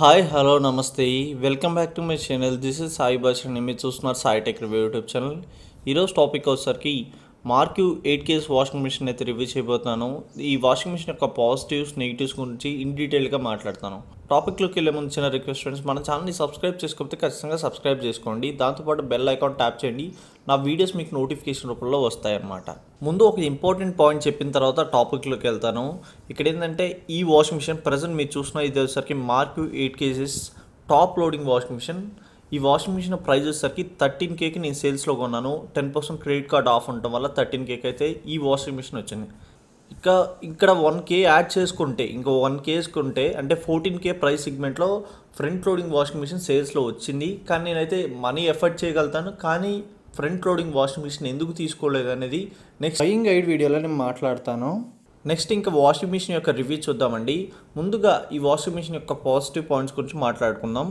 hi hello నమస్తే welcome back to my channel this is Sai భాష అండి మీరు చూస్తున్నారు Sai tech review YouTube channel ఈరోజు టాపిక్ వచ్చేసరికి MarQ eight kgs washing machine అయితే రివ్యూ చేయబోతున్నాను ఈ వాషింగ్ మిషన్ యొక్క పాజిటివ్స్ నెగిటివ్స్ గురించి ఇన్ డీటెయిల్గా మాట్లాడతాను టాపిక్లోకి వెళ్ళే ముందు చిన్న రిక్వెస్ట్ ఫ్రెండ్స్ మన ఛానల్ని సబ్స్క్రైబ్ చేసుకోకపోతే ఖచ్చితంగా సబ్స్క్రైబ్ చేసుకోండి దాంతోపాటు బెల్ ఐకాన్ ట్యాప్ చేయండి నా వీడియోస్ మీకు నోటిఫికేషన్ రూపంలో వస్తాయన్నమాట ముందు ఒక ఇంపార్టెంట్ పాయింట్ చెప్పిన తర్వాత టాపిక్లోకి వెళ్తాను ఇక్కడ ఏంటంటే ఈ వాషింగ్ మిషన్ ప్రజెంట్ మీరు చూసిన ఇది వచ్చేసరికి MarQ eight kgs top loading washing machine ఈ వాషింగ్ మిషన్ ప్రైస్ వచ్చేసరికి థర్టీన్ కేకి నేను సేల్స్లో కొన్నాను ten percent credit card off ఉండటం వల్ల థర్టీన్ కేక్ అయితే ఈ వాషింగ్ మిషన్ వచ్చింది ఇంకా ఇక్కడ వన్ కే యాడ్ చేసుకుంటే ఇంకా వన్ కే వేసుకుంటే అంటే ఫోర్టీన్ కే ప్రైస్ సిగ్మెంట్లో ఫ్రంట్ లోడింగ్ వాషింగ్ మిషన్ సేల్స్లో వచ్చింది కానీ నేనైతే మనీ ఎఫర్ట్ చేయగలుగుతాను కానీ ఫ్రంట్ లోడింగ్ వాషింగ్ మిషన్ ఎందుకు తీసుకోలేదు అనేది నెక్స్ట్ బయింగ్ గైడ్ వీడియోలో నేను మాట్లాడతాను నెక్స్ట్ ఇంకా వాషింగ్ మిషన్ యొక్క రివ్యూ చూద్దామండి ముందుగా ఈ వాషింగ్ మిషన్ యొక్క పాజిటివ్ పాయింట్స్ గురించి మాట్లాడుకుందాం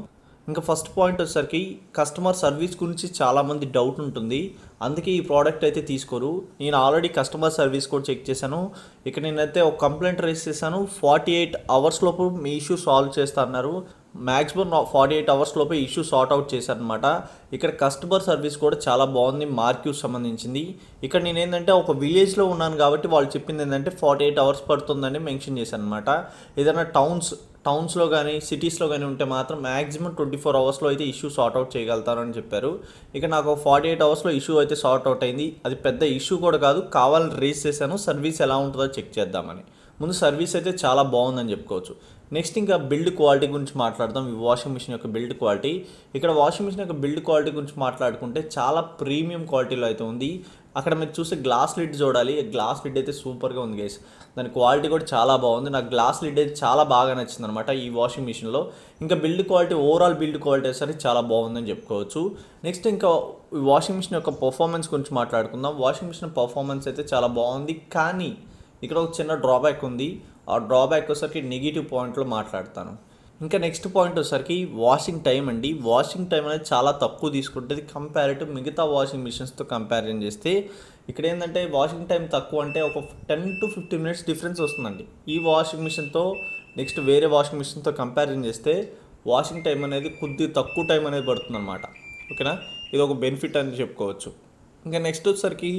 ఇంకా ఫస్ట్ పాయింట్ వచ్చేసరికి కస్టమర్ సర్వీస్ గురించి చాలామంది డౌట్ ఉంటుంది అందుకే ఈ ప్రోడక్ట్ అయితే తీసుకోరు నేను ఆల్రెడీ కస్టమర్ సర్వీస్ కూడా చెక్ చేశాను ఇక్కడ నేనైతే ఒక కంప్లైంట్ రేస్ చేశాను ఫార్టీ ఎయిట్ అవర్స్ లోపు మీ ఇష్యూ సాల్వ్ చేస్తా అన్నారు మ్యాక్సిమం ఫార్టీ ఎయిట్ అవర్స్ లోపే ఇష్యూ సార్ట్ అవుట్ చేశారనమాట ఇక్కడ కస్టమర్ సర్వీస్ కూడా చాలా బాగుంది మార్క్యూ సంబంధించింది ఇక్కడ నేను ఏంటంటే ఒక విలేజ్లో ఉన్నాను కాబట్టి వాళ్ళు చెప్పింది ఏంటంటే ఫార్టీ ఎయిట్ అవర్స్ పడుతుందని మెన్షన్ చేశాను అనమాట ఏదైనా టౌన్స్ టౌన్స్లో కానీ సిటీస్లో కానీ ఉంటే మాత్రం మ్యాక్సిమం ట్వంటీ ఫోర్ అవర్స్లో అయితే ఇష్యూ సార్ట్అవుట్ చేయగలుగుతారని చెప్పారు ఇక నాకు ఫార్టీ ఎయిట్ అవర్స్లో ఇష్యూ అయితే సార్ట్అవుట్ అయింది అది పెద్ద ఇష్యూ కూడా కాదు కావాలని రేస్ చేశాను సర్వీస్ ఎలా ఉంటుందో చెక్ చేద్దామని ముందు సర్వీస్ అయితే చాలా బాగుందని చెప్పుకోవచ్చు నెక్స్ట్ ఇంకా బిల్డ్ క్వాలిటీ గురించి మాట్లాడదాం ఈ వాషింగ్ మిషన్ యొక్క బిల్డ్ క్వాలిటీ ఇక్కడ వాషింగ్ మిషన్ యొక్క బిల్డ్ క్వాలిటీ గురించి మాట్లాడుకుంటే చాలా ప్రీమియం క్వాలిటీలో అయితే ఉంది అక్కడ మీరు చూస్తే గ్లాస్ లిడ్ చూడాలి గ్లాస్ లిడ్ అయితే సూపర్గా ఉంది గేస్ దాని క్వాలిటీ కూడా చాలా బాగుంది నాకు గ్లాస్ లిడ్ అయితే చాలా బాగా నచ్చింది అనమాట ఈ వాషింగ్ మిషన్లో ఇంకా build quality overall build quality సరే చాలా బాగుందని చెప్పుకోవచ్చు నెక్స్ట్ ఇంకా వాషింగ్ మిషన్ యొక్క పర్ఫార్మెన్స్ గురించి మాట్లాడుకుందాం వాషింగ్ మిషన్ పర్ఫార్మెన్స్ అయితే చాలా బాగుంది కానీ ఇక్కడ ఒక చిన్న డ్రాబ్యాక్ ఉంది ఆ డ్రాబ్యాక్ వచ్చేసరికి నెగిటివ్ పాయింట్లో మాట్లాడతాను ఇంకా నెక్స్ట్ పాయింట్ వచ్చేసరికి వాషింగ్ టైం అండి వాషింగ్ టైం అనేది చాలా తక్కువ తీసుకుంటుంది కంపారిటివ్ మిగతా వాషింగ్ మిషన్స్తో కంపారిజన్ చేస్తే ఇక్కడ ఏంటంటే వాషింగ్ టైం తక్కువ అంటే ఒక ten to fifteen minutes difference వస్తుందండి ఈ వాషింగ్ మిషన్తో నెక్స్ట్ వేరే వాషింగ్ మిషన్తో కంపారిజన్ చేస్తే వాషింగ్ టైం అనేది కొద్ది తక్కువ టైం అనేది పడుతుంది అనమాట ఓకేనా ఇది ఒక బెనిఫిట్ అని చెప్పుకోవచ్చు ఇంకా నెక్స్ట్ వచ్చేసరికి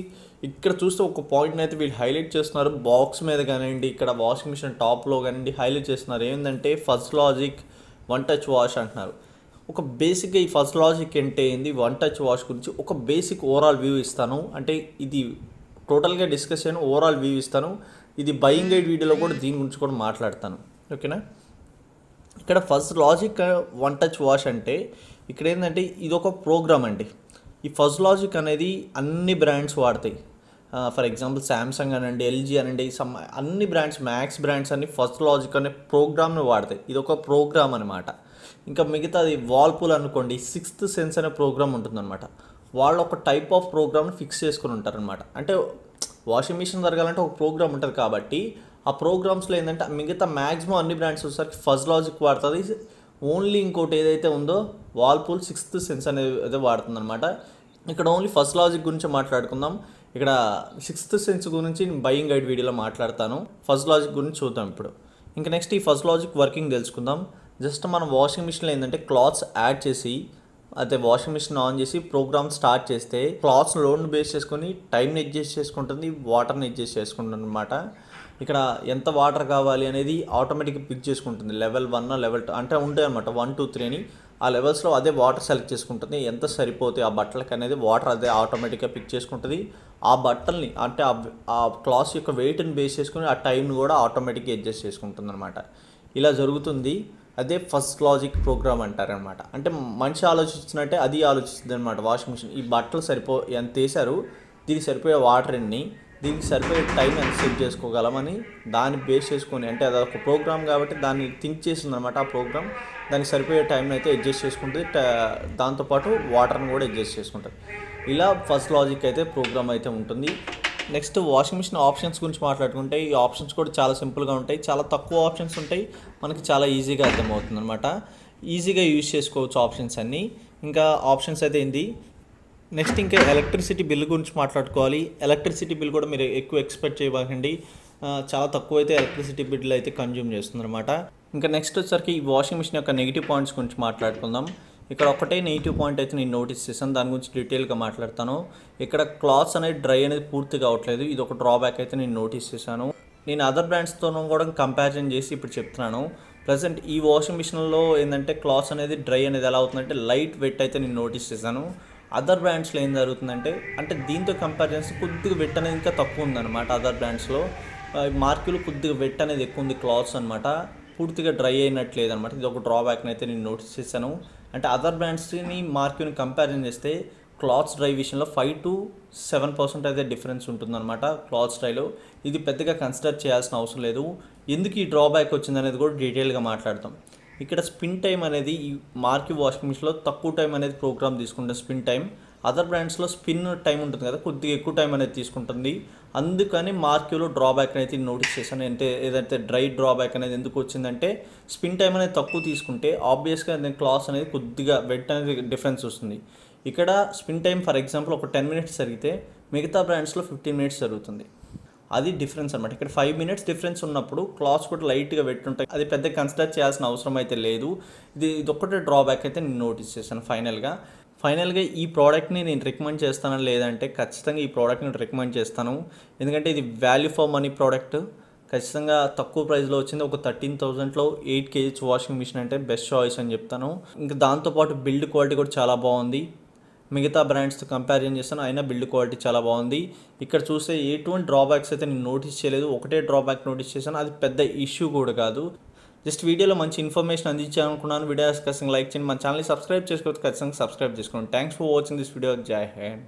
ఇక్కడ చూస్తే ఒక పాయింట్ని అయితే వీళ్ళు హైలైట్ చేస్తున్నారు బాక్స్ మీద కానివ్వండి ఇక్కడ వాషింగ్ మిషన్ టాప్లో కానివ్వండి హైలైట్ చేస్తున్నారు ఏంటంటే first logic one touch wash అంటున్నారు ఒక బేసిక్గా ఈ ఫస్ట్ లాజిక్ అంటే ఏంది వన్ టచ్ వాష్ గురించి ఒక బేసిక్ ఓవరాల్ వ్యూ ఇస్తాను అంటే ఇది టోటల్గా డిస్కస్ చేయను ఓవరాల్ వ్యూ ఇస్తాను ఇది బయింగ్ గైడ్ వీడియోలో కూడా దీని గురించి కూడా మాట్లాడతాను ఓకేనా ఇక్కడ first logic one touch wash అంటే ఇక్కడ ఏంటంటే ఇది ఒక ప్రోగ్రామ్ అండి ఈ ఫజ్ లాజిక్ అనేది అన్ని బ్రాండ్స్ వాడతాయి ఫర్ ఎగ్జాంపుల్ శాంసంగ్ అనండి ఎల్జీ అనండి సమ్ అన్ని బ్రాండ్స్ మ్యాక్స్ బ్రాండ్స్ అన్ని ఫస్ట్ లాజిక్ అనే ప్రోగ్రామ్ని వాడతాయి ఇది ఒక ప్రోగ్రామ్ అనమాట ఇంకా మిగతాది వాల్పూల్ అనుకోండి సిక్స్త్ సెన్స్ అనే ప్రోగ్రామ్ ఉంటుందన్నమాట వాళ్ళు ఒక టైప్ ఆఫ్ ప్రోగ్రామ్ని ఫిక్స్ చేసుకుని ఉంటారనమాట అంటే వాషింగ్ మిషన్ జరగాలంటే ఒక ప్రోగ్రామ్ ఉంటుంది కాబట్టి ఆ ప్రోగ్రామ్స్లో ఏంటంటే మిగతా మ్యాక్సిమం అన్ని బ్రాండ్స్ వచ్చేసరికి ఫస్ట్ లాజిక్ వాడుతుంది ఓన్లీ ఇంకోటి ఏదైతే ఉందో వాల్పూల్ సిక్స్త్ సెన్స్ అనేది అయితే అనమాట ఇక్కడ ఓన్లీ ఫస్ట్ లాజిక్ గురించి మాట్లాడుకుందాం ఇక్కడ సిక్స్త్ సెన్స్ గురించి బయింగ్ గైడ్ వీడియోలో మాట్లాడతాను ఫస్ట్ లాజిక్ గురించి చూద్దాం ఇప్పుడు ఇంకా నెక్స్ట్ ఈ ఫస్ట్ లాజిక్ వర్కింగ్ తెలుసుకుందాం జస్ట్ మనం వాషింగ్ మిషన్లో ఏంటంటే క్లాత్స్ యాడ్ చేసి అయితే వాషింగ్ మిషన్ ఆన్ చేసి ప్రోగ్రామ్ స్టార్ట్ చేస్తే క్లాత్స్ లోన్ బేస్ చేసుకొని టైంని అడ్జస్ట్ చేసుకుంటుంది వాటర్ని అడ్జస్ట్ చేసుకుంటుంది అనమాట ఇక్కడ ఎంత వాటర్ కావాలి అనేది ఆటోమేటిక్గా పిక్ చేసుకుంటుంది లెవెల్ వన్ లెవెల్ టూ అంటే ఉంటాయి అనమాట వన్ టూ త్రీ అని ఆ లెవెల్స్లో అదే వాటర్ సెలెక్ట్ చేసుకుంటుంది ఎంత సరిపోతే ఆ బట్టలకి అనేది వాటర్ అదే ఆటోమేటిక్గా పిక్ చేసుకుంటుంది ఆ బట్టల్ని అంటే ఆ క్లాస్ యొక్క వెయిట్ని బేస్ చేసుకుని ఆ టైంని కూడా ఆటోమేటిక్గా అడ్జస్ట్ చేసుకుంటుంది అనమాట ఇలా జరుగుతుంది అదే ఫస్ట్ లాజిక్ ప్రోగ్రామ్ అంటారనమాట అంటే మనిషి ఆలోచిస్తున్నట్టే అది ఆలోచిస్తుంది అనమాట వాషింగ్ మిషన్ ఈ బట్టలు సరిపో ఎంత వేశారు దీనికి సరిపోయే వాటర్ని దీనికి సరిపోయే టైం ఎంత సెట్ చేసుకోగలమని దాన్ని బేస్ చేసుకొని అంటే అది ఒక ప్రోగ్రామ్ కాబట్టి దాన్ని థింక్ చేసింది అనమాట ఆ ప్రోగ్రామ్ దానికి సరిపోయే టైంని అయితే అడ్జస్ట్ చేసుకుంటుంది దాంతోపాటు వాటర్ని కూడా అడ్జస్ట్ చేసుకుంటుంది ఇలా ఫస్ట్ లాజిక్ అయితే ప్రోగ్రామ్ అయితే ఉంటుంది నెక్స్ట్ వాషింగ్ మిషన్ ఆప్షన్స్ గురించి మాట్లాడుకుంటే ఈ ఆప్షన్స్ కూడా చాలా సింపుల్గా ఉంటాయి చాలా తక్కువ ఆప్షన్స్ ఉంటాయి మనకి చాలా ఈజీగా అర్థమవుతుంది అనమాట ఈజీగా యూజ్ చేసుకోవచ్చు ఆప్షన్స్ అన్నీ ఇంకా ఆప్షన్స్ అయితే ఏంటి నెక్స్ట్ ఇంకా ఎలక్ట్రిసిటీ బిల్ గురించి మాట్లాడుకోవాలి ఎలక్ట్రిసిటీ బిల్ కూడా మీరు ఎక్కువ ఎక్స్పెక్ట్ చేయబాకండి చాలా తక్కువ అయితే ఎలక్ట్రిసిటీ బిల్ అయితే కన్జ్యూమ్ చేస్తుందన్నమాట ఇంకా నెక్స్ట్ వచ్చరికి ఈ వాషింగ్ మిషన్ యొక్క నెగిటివ్ పాయింట్స్ గురించి మాట్లాడుకుందాం ఇక్కడ ఒకటే నెగిటివ్ పాయింట్ అయితే నేను నోటీస్ చేశాను దాని గురించి డీటెయిల్గా మాట్లాడతాను ఇక్కడ క్లాత్స్ అనేది డ్రై అనేది పూర్తిగా అవట్లేదు ఇది ఒక డ్రాబ్యాక్ అయితే నేను నోటీస్ చేశాను నేను అదర్ బ్రాండ్స్తోనూ కూడా కంపారిజన్ చేసి ఇప్పుడు చెప్తున్నాను ప్రజెంట్ ఈ వాషింగ్ మిషన్లో ఏంటంటే క్లాత్స్ అనేది డ్రై అనేది ఎలా అవుతుందంటే లైట్ వెట్ అయితే నేను నోటీస్ చేశాను అదర్ బ్రాండ్స్లో ఏం జరుగుతుందంటే అంటే దీంతో కంపేర్ చేస్తే కొద్దిగా వెట్ అనేది ఇంకా తక్కువ ఉందన్నమాట అదర్ బ్రాండ్స్లో మార్కులు కొద్దిగా వెట్ అనేది ఎక్కువ ఉంది క్లాత్స్ అనమాట పూర్తిగా డ్రై అయినట్లేదు అనమాట ఇది ఒక డ్రాబ్యాక్ని అయితే నేను నోటీస్ చేశాను అంటే అదర్ బ్రాండ్స్ని మార్క్యూని కంపారిజన్ చేస్తే క్లాత్స్ డ్రై విషయంలో ఫైవ్ టు సెవెన్ పర్సెంట్ అయితే డిఫరెన్స్ ఉంటుందన్నమాట క్లాత్స్ డ్రైలో ఇది పెద్దగా కన్సిడర్ చేయాల్సిన అవసరం లేదు ఎందుకు ఈ డ్రాబ్యాక్ వచ్చిందనేది కూడా డీటెయిల్గా మాట్లాడతాం ఇక్కడ స్పిన్ టైం అనేది ఈ మార్కి వాషింగ్ మిషన్లో తక్కువ టైం అనేది ప్రోగ్రామ్ తీసుకుంటుంది స్పిన్ టైం అదర్ బ్రాండ్స్లో స్పిన్ టైం ఉంటుంది కదా కొద్దిగా ఎక్కువ టైం అనేది తీసుకుంటుంది అందుకని మార్క్యూలో డ్రాబ్యాక్ అనేది నోటీస్ చేశాను అంటే ఏదైతే డ్రై డ్రాబ్యాక్ అనేది ఎందుకు వచ్చిందంటే స్పిన్ టైం అనేది తక్కువ తీసుకుంటే ఆబ్వియస్గా క్లాస్ అనేది కొద్దిగా వెట్ అనేది డిఫరెన్స్ వస్తుంది ఇక్కడ స్పిన్ టైం ఫర్ ఎగ్జాంపుల్ ఒక టెన్ మినిట్స్ జరిగితే మిగతా బ్రాండ్స్లో ఫిఫ్టీన్ మినిట్స్ జరుగుతుంది అది డిఫరెన్స్ అనమాట ఇక్కడ ఫైవ్ మినిట్స్ డిఫరెన్స్ ఉన్నప్పుడు క్లాత్స్ కూడా లైట్గా పెట్టుంటాయి అది పెద్ద కన్సిడర్ చేయాల్సిన అవసరం అయితే లేదు ఇది ఇది ఒక్కటే డ్రాబ్యాక్ అయితే నేను నోటీస్ చేశాను ఫైనల్గా ఫైనల్గా ఈ ప్రోడక్ట్ని నేను రికమెండ్ చేస్తాను లేదంటే ఖచ్చితంగా ఈ ప్రోడక్ట్ని రికమెండ్ చేస్తాను ఎందుకంటే ఇది వాల్యూ ఫర్ మనీ ప్రోడక్ట్ ఖచ్చితంగా తక్కువ ప్రైస్లో వచ్చింది ఒక థర్టీన్ థౌజండ్లో ఎయిట్ కేజీస్ వాషింగ్ మిషన్ అంటే బెస్ట్ చాయిస్ అని చెప్తాను ఇంకా దాంతోపాటు బిల్డ్ క్వాలిటీ కూడా చాలా బాగుంది మిగతా బ్రాండ్స్తో కంపారిజన్ చేస్తాను అయినా బిల్డ్ క్వాలిటీ చాలా బాగుంది ఇక్కడ చూస్తే ఎటువంటి డ్రాబ్యాక్స్ అయితే నేను నోటీస్ చేయలేదు ఒకటే డ్రాబ్యాక్ నోటీస్ చేశాను అది పెద్ద ఇష్యూ కూడా కాదు జస్ట్ వీడియోలో మంచి ఇన్ఫర్మేషన్ అందించాలనుకున్నాను వీడియోస్ ఖచ్చితంగా లైక్ చేయండి మా ఛానల్ని సబ్స్క్రైబ్ చేసుకోవచ్చు ఖచ్చితంగా సబ్స్క్రైబ్ చేసుకోండి thanks for watching this video జై హ్యాండ్